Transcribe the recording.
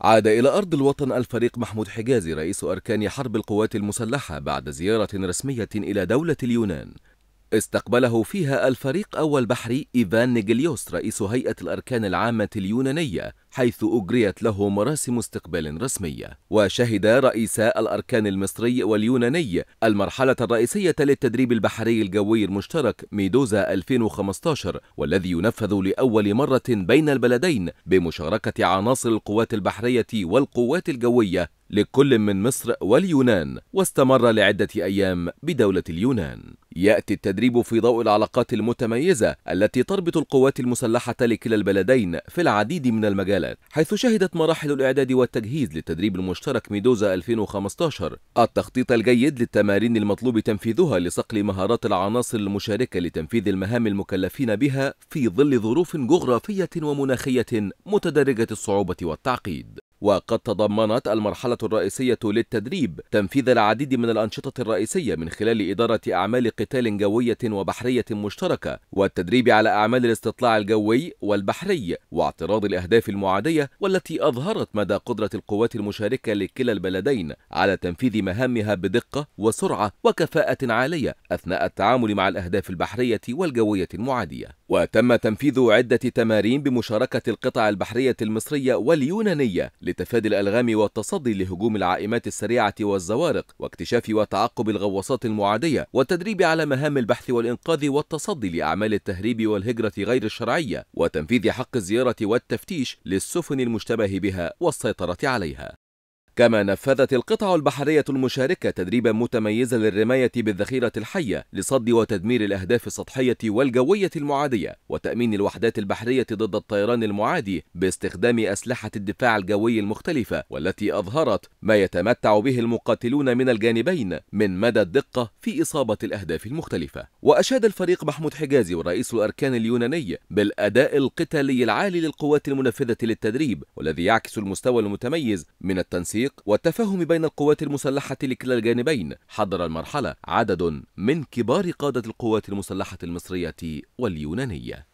عاد إلى أرض الوطن الفريق محمود حجازي رئيس أركان حرب القوات المسلحة بعد زيارة رسمية إلى دولة اليونان استقبله فيها الفريق أول بحري إيفان نيجليوس رئيس هيئة الأركان العامة اليونانية حيث أجريت له مراسم استقبال رسمية وشهد رئيسا الأركان المصري واليوناني المرحلة الرئيسية للتدريب البحري الجوي المشترك ميدوزا 2015 والذي ينفذ لأول مرة بين البلدين بمشاركة عناصر القوات البحرية والقوات الجوية لكل من مصر واليونان واستمر لعدة أيام بدولة اليونان يأتي التدريب في ضوء العلاقات المتميزة التي تربط القوات المسلحة لكلا البلدين في العديد من المجالات حيث شهدت مراحل الإعداد والتجهيز للتدريب المشترك ميدوزا 2015 التخطيط الجيد للتمارين المطلوب تنفيذها لصقل مهارات العناصر المشاركة لتنفيذ المهام المكلفين بها في ظل ظروف جغرافية ومناخية متدرجة الصعوبة والتعقيد وقد تضمنت المرحلة الرئيسية للتدريب تنفيذ العديد من الأنشطة الرئيسية من خلال إدارة أعمال قتال جوية وبحرية مشتركة والتدريب على أعمال الاستطلاع الجوي والبحري واعتراض الأهداف المعادية والتي أظهرت مدى قدرة القوات المشاركة لكلا البلدين على تنفيذ مهامها بدقة وسرعة وكفاءة عالية أثناء التعامل مع الأهداف البحرية والجوية المعادية وتم تنفيذ عدة تمارين بمشاركة القطع البحرية المصرية واليونانية لتفادي الألغام والتصدي لهجوم العائمات السريعة والزوارق واكتشاف وتعقب الغواصات المعادية والتدريب على مهام البحث والإنقاذ والتصدي لأعمال التهريب والهجرة غير الشرعية وتنفيذ حق الزيارة والتفتيش للسفن المشتبه بها والسيطرة عليها كما نفذت القطع البحرية المشاركة تدريبا متميزا للرماية بالذخيرة الحية لصد وتدمير الأهداف السطحية والجوية المعادية وتأمين الوحدات البحرية ضد الطيران المعادي باستخدام أسلحة الدفاع الجوي المختلفة والتي أظهرت ما يتمتع به المقاتلون من الجانبين من مدى الدقة في إصابة الأهداف المختلفة وأشاد الفريق محمود حجازي ورئيس الأركان اليوناني بالأداء القتالي العالي للقوات المنفذة للتدريب والذي يعكس المستوى المتميز من التنسيق التوثيق والتفاهم بين القوات المسلحة لكلا الجانبين حضر المرحلة عدد من كبار قادة القوات المسلحة المصرية واليونانية